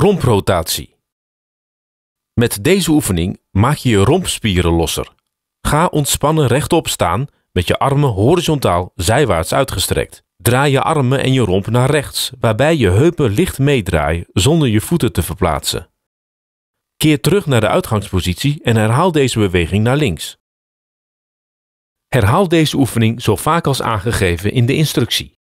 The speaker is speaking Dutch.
Romprotatie. Met deze oefening maak je je rompspieren losser. Ga ontspannen rechtop staan met je armen horizontaal zijwaarts uitgestrekt. Draai je armen en je romp naar rechts, waarbij je heupen licht meedraaien zonder je voeten te verplaatsen. Keer terug naar de uitgangspositie en herhaal deze beweging naar links. Herhaal deze oefening zo vaak als aangegeven in de instructie.